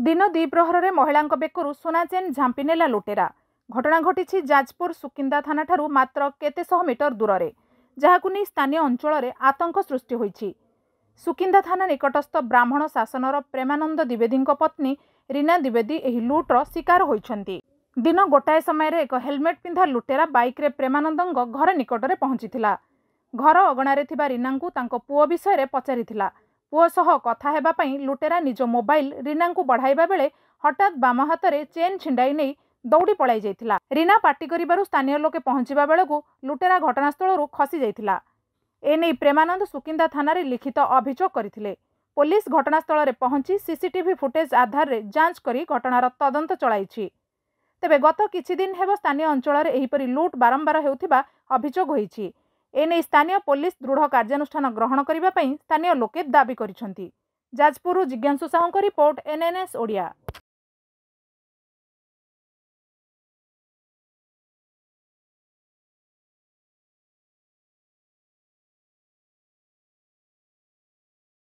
ଦିନ ଦ୍ୱିପ୍ରହରରେ ମହିଳାଙ୍କ ବେକରୁ ସୁନା ଚେନ୍ ଝାମ୍ପି ନେଲା ଲୁଟେରା ଘଟଣା ଘଟିଛି ଯାଜପୁର ସୁକିନ୍ଦା ଥାନାଠାରୁ ମାତ୍ର କେତେ ଶହ ମିଟର ଦୂରରେ ଯାହାକୁ ନେଇ ସ୍ଥାନୀୟ ଅଞ୍ଚଳରେ ଆତଙ୍କ ସୃଷ୍ଟି ହୋଇଛି ସୁକିନ୍ଦା ଥାନା ନିକଟସ୍ଥ ବ୍ରାହ୍ମଣ ଶାସନର ପ୍ରେମାନନ୍ଦ ଦ୍ୱିବେଦୀଙ୍କ ପତ୍ନୀ ରୀନା ଦ୍ୱିବେଦୀ ଏହି ଲୁଟ୍ର ଶିକାର ହୋଇଛନ୍ତି ଦିନ ଗୋଟାଏ ସମୟରେ ଏକ ହେଲମେଟ୍ ପିନ୍ଧା ଲୁଟେରା ବାଇକ୍ରେ ପ୍ରେମାନନ୍ଦଙ୍କ ଘର ନିକଟରେ ପହଞ୍ଚିଥିଲା ଘର ଅଗଣାରେ ଥିବା ରୀନାଙ୍କୁ ତାଙ୍କ ପୁଅ ବିଷୟରେ ପଚାରିଥିଲା ପୁଅ ସହ କଥା ହେବା ପାଇଁ ଲୁଟେରା ନିଜ ମୋବାଇଲ ରିନାଙ୍କୁ ବଢ଼ାଇବା ବେଳେ ହଠାତ୍ ବାମ ହାତରେ ଚେନ୍ ଛିଣ୍ଡାଇ ନେଇ ଦୌଡ଼ି ପଳାଇ ଯାଇଥିଲା ରିନା ପାଟି କରିବାରୁ ସ୍ଥାନୀୟ ଲୋକେ ପହଞ୍ଚିବା ବେଳକୁ ଲୁଟେରା ଘଟଣାସ୍ଥଳରୁ ଖସି ଯାଇଥିଲା ଏନେଇ ପ୍ରେମାନନ୍ଦ ସୁକିନ୍ଦା ଥାନାରେ ଲିଖିତ ଅଭିଯୋଗ କରିଥିଲେ ପୋଲିସ ଘଟଣାସ୍ଥଳରେ ପହଞ୍ଚି ସିସିଟିଭି ଫୁଟେଜ୍ ଆଧାରରେ ଯାଞ୍ଚ କରି ଘଟଣାର ତଦନ୍ତ ଚଳାଇଛି ତେବେ ଗତ କିଛି ଦିନ ହେବ ସ୍ଥାନୀୟ ଅଞ୍ଚଳରେ ଏହିପରି ଲୁଟ୍ ବାରମ୍ବାର ହେଉଥିବା ଅଭିଯୋଗ ହୋଇଛି ଏନେଇ ସ୍ଥାନୀୟ ପୋଲିସ ଦୃଢ କାର୍ଯ୍ୟାନୁଷ୍ଠାନ ଗ୍ରହଣ କରିବା ପାଇଁ ସ୍ଥାନୀୟ ଲୋକେ ଦାବି କରିଛନ୍ତି ଯାଜପୁରରୁ ଜିଜ୍ଞାସୁ ସାହୁଙ୍କ ରିପୋର୍ଟ ଏନ୍ଏନ୍ଏସ୍ ଓଡ଼ିଆ